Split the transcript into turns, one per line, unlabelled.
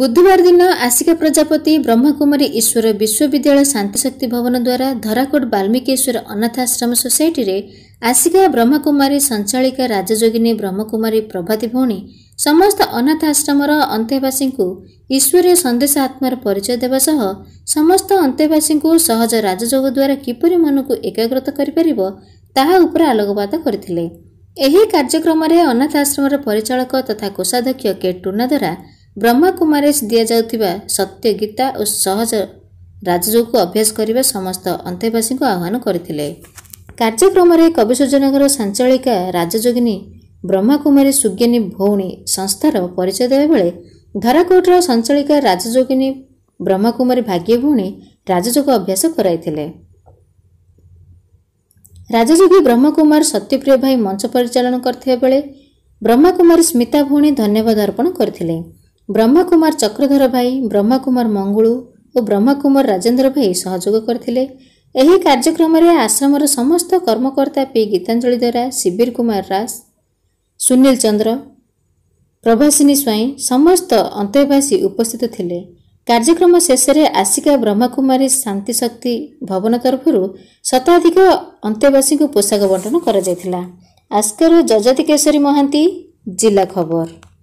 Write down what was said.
ବୁଧବାର ଦିନ ଆସିକା ପ୍ରଜାପତି ବ୍ରହ୍ମକୁମାରୀ ଈଶ୍ୱର ବିଶ୍ୱବିଦ୍ୟାଳୟ ଶାନ୍ତିଶକ୍ତି ଭବନ ଦ୍ୱାରା ଧରାକୋଟ ବାଲ୍ମିକେଶ୍ୱର ଅନାଥ ଆଶ୍ରମ ସୋସାଇଟିରେ ଆସିକା ବ୍ରହ୍ମକୁମାରୀ ସଞ୍ଚାଳିକା ରାଜଯୋଗିନୀ ବ୍ରହ୍ମକୁମାରୀ ପ୍ରଭାତୀ ଭଉଣୀ ସମସ୍ତ ଅନାଥ ଆଶ୍ରମର ଅନ୍ତେବାସୀଙ୍କୁ ଈଶ୍ୱରୀୟ ସନ୍ଦେଶ ଆତ୍ମାର ପରିଚୟ ଦେବା ସହ ସମସ୍ତ ଅନ୍ତେବାସୀଙ୍କୁ ସହଜ ରାଜଯୋଗ ଦ୍ୱାରା କିପରି ମନକୁ ଏକାଗ୍ରତ କରିପାରିବ ତାହା ଉପରେ ଆଲୋକପାତ କରିଥିଲେ ଏହି କାର୍ଯ୍ୟକ୍ରମରେ ଅନାଥ ଆଶ୍ରମର ପରିଚାଳକ ତଥା କୋଷାଧ୍ୟକ୍ଷ କେ ଟୁନା ଦ୍ୱାରା ବ୍ରହ୍ମାକୁମାରୀ ଦିଆଯାଉଥିବା ସତ୍ୟ ଗୀତା ଓ ସହଜ ରାଜଯୋଗକୁ ଅଭ୍ୟାସ କରିବା ସମସ୍ତ ଅନ୍ତେବାସୀଙ୍କୁ ଆହ୍ୱାନ କରିଥିଲେ କାର୍ଯ୍ୟକ୍ରମରେ କବି କବିସୂର୍ଯ୍ୟନଗର ସାଞ୍ଚାଳିକା ରାଜଯୋଗିନୀ ବ୍ରହ୍ମାକୁମାରୀ ସୁଜ୍ଞାନୀ ଭଉଣୀ ସଂସ୍ଥାର ପରିଚୟ ଦେବା ବେଳେ ଧରାକୋଟର ସଞ୍ଚଳିକା ରାଜଯୋଗିନୀ ବ୍ରହ୍ମାକୁମାରୀ ଭାଗ୍ୟ ଭଉଣୀ ରାଜଯୋଗ ଅଭ୍ୟାସ କରାଇଥିଲେ ରାଜଯୋଗୀ ବ୍ରହ୍ମକୁମାର ସତ୍ୟପ୍ରିୟ ଭାଇ ମଞ୍ଚ ପରିଚାଳନା କରିଥିବା ବେଳେ ବ୍ରହ୍ମାକୁମାରୀ ସ୍ମିତା ଭଉଣୀ ଧନ୍ୟବାଦ ଅର୍ପଣ କରିଥିଲେ ବ୍ରହ୍ମକୁମାର ଚକ୍ରଧର ଭାଇ ବ୍ରହ୍ମାକୁମାର ମଙ୍ଗୁଳୁ ଓ ବ୍ରହ୍ମକୁମାର ରାଜେନ୍ଦ୍ର ଭାଇ ସହଯୋଗ କରିଥିଲେ ଏହି କାର୍ଯ୍ୟକ୍ରମରେ ଆଶ୍ରମର ସମସ୍ତ କର୍ମକର୍ତ୍ତା ପି ଗୀତାଞ୍ଜଳି ଦ୍ୱାରା ଶିବିର କୁମାର ରାସ ସୁନୀଲ ଚନ୍ଦ୍ର ପ୍ରଭାସିନୀ ସ୍ୱାଇଁ ସମସ୍ତ ଅନ୍ତେବାସୀ ଉପସ୍ଥିତ ଥିଲେ କାର୍ଯ୍ୟକ୍ରମ ଶେଷରେ ଆସିକା ବ୍ରହ୍ମାକୁମାରୀ ଶକ୍ତି ଭବନ ତରଫରୁ ଶତାଧିକ ଅନ୍ତେବାସୀଙ୍କୁ ପୋଷାକ ବଣ୍ଟନ କରାଯାଇଥିଲା ଆସ୍କାର ଯଜାତି କେଶରୀ ମହାନ୍ତି ଜିଲ୍ଲା ଖବର